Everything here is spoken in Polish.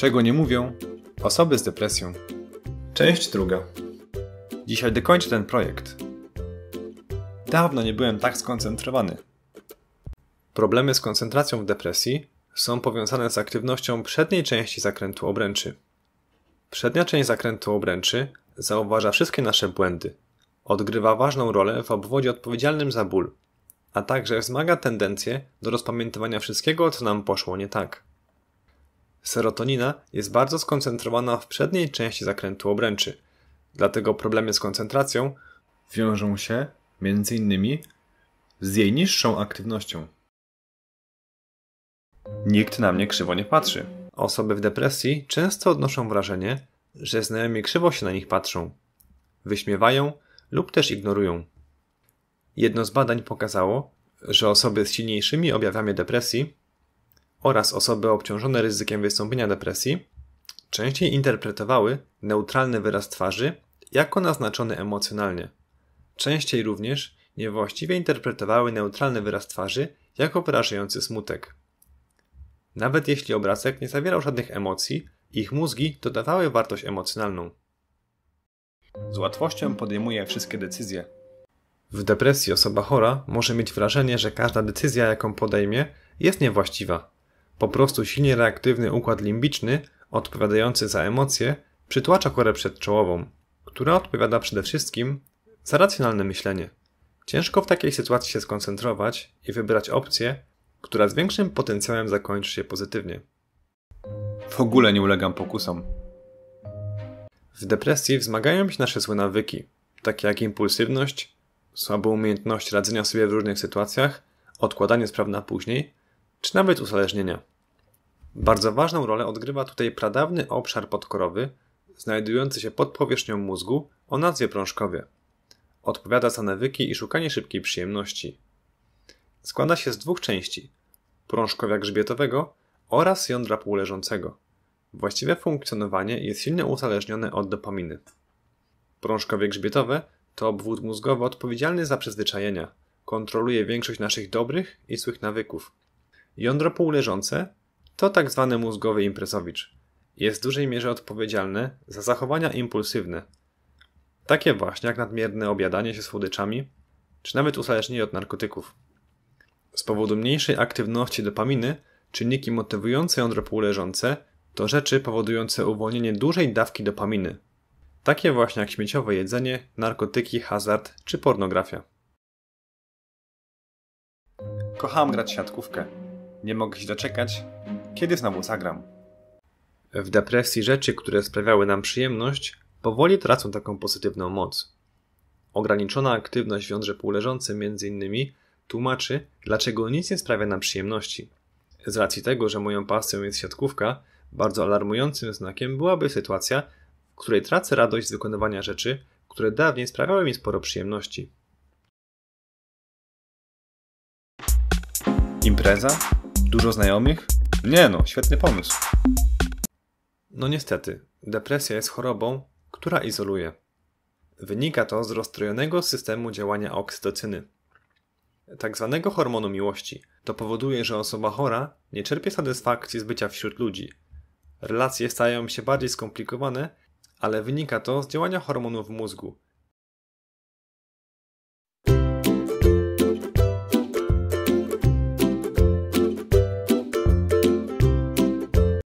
Czego nie mówią osoby z depresją. Część druga. Dzisiaj dokończę ten projekt. Dawno nie byłem tak skoncentrowany. Problemy z koncentracją w depresji są powiązane z aktywnością przedniej części zakrętu obręczy. Przednia część zakrętu obręczy zauważa wszystkie nasze błędy, odgrywa ważną rolę w obwodzie odpowiedzialnym za ból, a także wzmaga tendencję do rozpamiętywania wszystkiego, co nam poszło nie tak. Serotonina jest bardzo skoncentrowana w przedniej części zakrętu obręczy, dlatego problemy z koncentracją wiążą się m.in. z jej niższą aktywnością. Nikt na mnie krzywo nie patrzy. Osoby w depresji często odnoszą wrażenie, że znajomi krzywo się na nich patrzą, wyśmiewają lub też ignorują. Jedno z badań pokazało, że osoby z silniejszymi objawami depresji oraz osoby obciążone ryzykiem wystąpienia depresji częściej interpretowały neutralny wyraz twarzy jako naznaczony emocjonalnie. Częściej również niewłaściwie interpretowały neutralny wyraz twarzy jako wyrażający smutek. Nawet jeśli obrazek nie zawierał żadnych emocji, ich mózgi dodawały wartość emocjonalną. Z łatwością podejmuje wszystkie decyzje. W depresji osoba chora może mieć wrażenie, że każda decyzja, jaką podejmie, jest niewłaściwa. Po prostu silnie reaktywny układ limbiczny, odpowiadający za emocje, przytłacza korę przedczołową, która odpowiada przede wszystkim za racjonalne myślenie. Ciężko w takiej sytuacji się skoncentrować i wybrać opcję, która z większym potencjałem zakończy się pozytywnie. W ogóle nie ulegam pokusom. W depresji wzmagają się nasze złe nawyki, takie jak impulsywność, słaba umiejętność radzenia sobie w różnych sytuacjach, odkładanie spraw na później, czy nawet uzależnienia. Bardzo ważną rolę odgrywa tutaj pradawny obszar podkorowy, znajdujący się pod powierzchnią mózgu o nazwie prążkowie. Odpowiada za nawyki i szukanie szybkiej przyjemności. Składa się z dwóch części: prążkowia grzbietowego oraz jądra półleżącego. Właściwe funkcjonowanie jest silnie uzależnione od dopaminy. Prążkowie grzbietowe to obwód mózgowy odpowiedzialny za przyzwyczajenia. Kontroluje większość naszych dobrych i złych nawyków. Jądro półleżące to tak zwany mózgowy impresowicz. Jest w dużej mierze odpowiedzialny za zachowania impulsywne. Takie właśnie jak nadmierne obiadanie się słodyczami, czy nawet uzależnienie od narkotyków. Z powodu mniejszej aktywności dopaminy, czynniki motywujące jądro półleżące to rzeczy powodujące uwolnienie dużej dawki dopaminy. Takie właśnie jak śmieciowe jedzenie, narkotyki, hazard czy pornografia. Kocham grać siatkówkę nie mogę się doczekać, kiedy znowu zagram. W depresji rzeczy, które sprawiały nam przyjemność, powoli tracą taką pozytywną moc. Ograniczona aktywność w jądrze półleżącym m.in. tłumaczy, dlaczego nic nie sprawia nam przyjemności. Z racji tego, że moją pasją jest siatkówka, bardzo alarmującym znakiem byłaby sytuacja, w której tracę radość z wykonywania rzeczy, które dawniej sprawiały mi sporo przyjemności. Impreza Dużo znajomych? Nie no, świetny pomysł. No niestety, depresja jest chorobą, która izoluje. Wynika to z rozstrojonego systemu działania oksytocyny, tak zwanego hormonu miłości. To powoduje, że osoba chora nie czerpie satysfakcji z bycia wśród ludzi. Relacje stają się bardziej skomplikowane, ale wynika to z działania hormonów w mózgu,